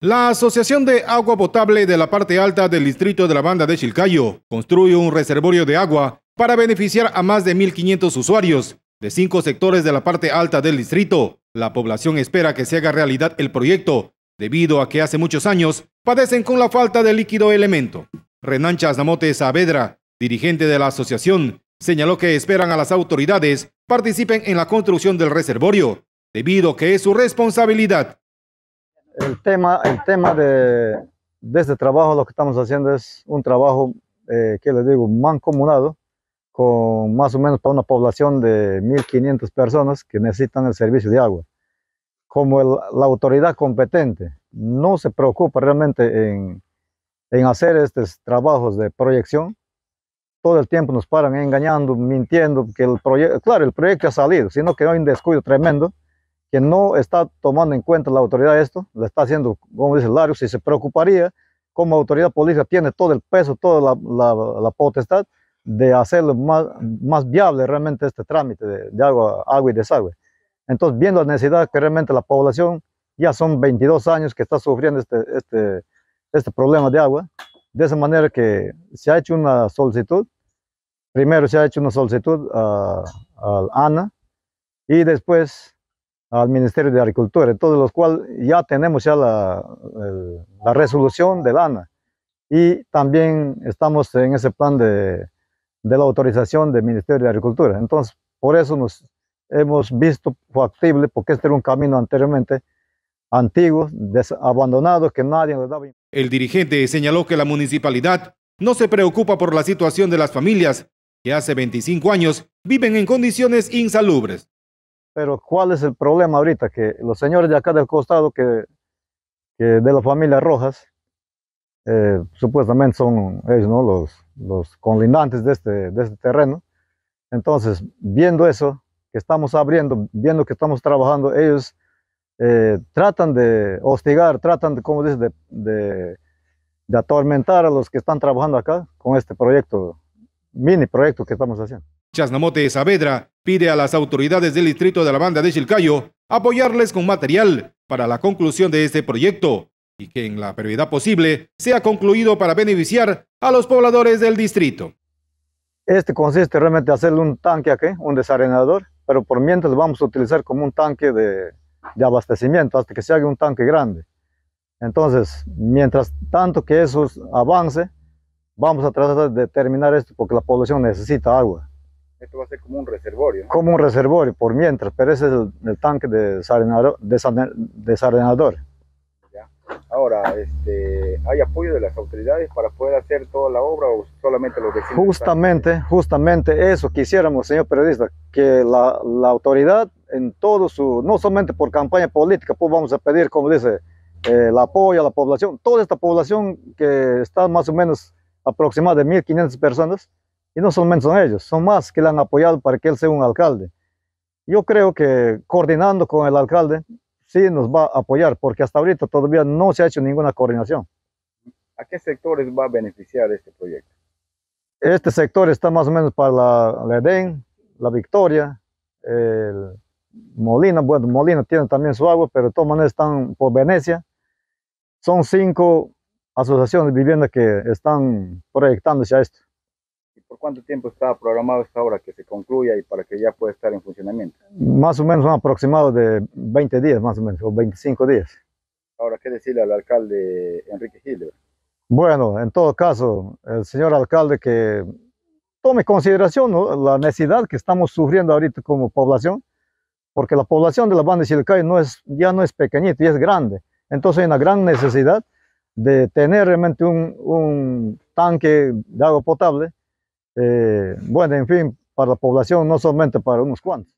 La Asociación de Agua Potable de la parte alta del distrito de la Banda de Chilcayo construye un reservorio de agua para beneficiar a más de 1.500 usuarios de cinco sectores de la parte alta del distrito. La población espera que se haga realidad el proyecto, debido a que hace muchos años padecen con la falta de líquido elemento. Renan Chasnamote Saavedra, dirigente de la asociación, señaló que esperan a las autoridades participen en la construcción del reservorio, debido a que es su responsabilidad el tema, el tema de, este trabajo, lo que estamos haciendo es un trabajo, eh, que les digo, mancomunado, con más o menos para una población de 1.500 personas que necesitan el servicio de agua. Como la autoridad competente no se preocupa realmente en, en hacer estos trabajos de proyección, todo el tiempo nos paran engañando, mintiendo, que el proyecto, claro, el proyecto ha salido, sino que hay un descuido tremendo que no está tomando en cuenta la autoridad esto, le está haciendo, como dice Lario, si se preocuparía, como autoridad política tiene todo el peso, toda la, potestad de hacerlo más, más viable realmente este trámite de, agua, agua y desagüe. Entonces, viendo la necesidad que realmente la población, ya son 22 años que está sufriendo este, este, este problema de agua, de esa manera que se ha hecho una solicitud, primero se ha hecho una solicitud a ANA y después al Ministerio de Agricultura, todos los cuales ya tenemos ya la, la resolución de ANA. Y también estamos en ese plan de, la autorización del Ministerio de Agricultura. Entonces, por eso nos hemos visto factible, porque este era un camino anteriormente antiguo, abandonado, que nadie le daba. El dirigente señaló que la municipalidad no se preocupa por la situación de las familias que hace 25 años viven en condiciones insalubres. Pero ¿cuál es el problema ahorita? Que los señores de acá del costado, que, de la familia Rojas, eh, supuestamente son ellos, ¿no? Los, los conlindantes de este, de este terreno. Entonces, viendo eso, que estamos abriendo, viendo que estamos trabajando, ellos eh, tratan de hostigar, tratan de, como dices, de, de, de, atormentar a los que están trabajando acá con este proyecto, mini proyecto que estamos haciendo. Chasnamote Saavedra, pide a las autoridades del distrito de la banda de Chilcayo apoyarles con material para la conclusión de este proyecto y que en la brevedad posible sea concluido para beneficiar a los pobladores del distrito. Este consiste realmente en hacerle un tanque aquí, un desarenador, pero por mientras lo vamos a utilizar como un tanque de, de abastecimiento hasta que se haga un tanque grande. Entonces, mientras tanto que eso avance, vamos a tratar de terminar esto porque la población necesita agua. Esto va a ser como un reservorio. Como un reservorio, por mientras, pero ese es el, tanque de desarenador. Ya. Ahora, este, ¿hay apoyo de las autoridades para poder hacer toda la obra o solamente los vecinos? Justamente, justamente eso quisiéramos, señor periodista, que la, autoridad en todo su, no solamente por campaña política, pues vamos a pedir, como dice, eh, el apoyo a la población, toda esta población que está más o menos aproximada de 1.500 personas, y no solamente son ellos, son más que le han apoyado para que él sea un alcalde. Yo creo que coordinando con el alcalde, sí nos va a apoyar, porque hasta ahorita todavía no se ha hecho ninguna coordinación. ¿A qué sectores va a beneficiar este proyecto? Este sector está más o menos para la, Edén, la Victoria, Molina, bueno, Molina tiene también su agua, pero de todas maneras están por Venecia. Son cinco asociaciones de vivienda que están proyectándose a esto. ¿Por cuánto tiempo está programado esta obra que se concluya y para que ya pueda estar en funcionamiento? Más o menos un aproximado de 20 días, más o menos, o 25 días. Ahora, ¿qué decirle al alcalde Enrique Gilbert? Bueno, en todo caso, el señor alcalde que tome consideración la necesidad que estamos sufriendo ahorita como población, porque la población de la banda de Chilcay no es, ya no es pequeñita, ya es grande. Entonces hay una gran necesidad de tener realmente un tanque de agua potable eh, bueno, en fin, para la población, no solamente para unos cuantos.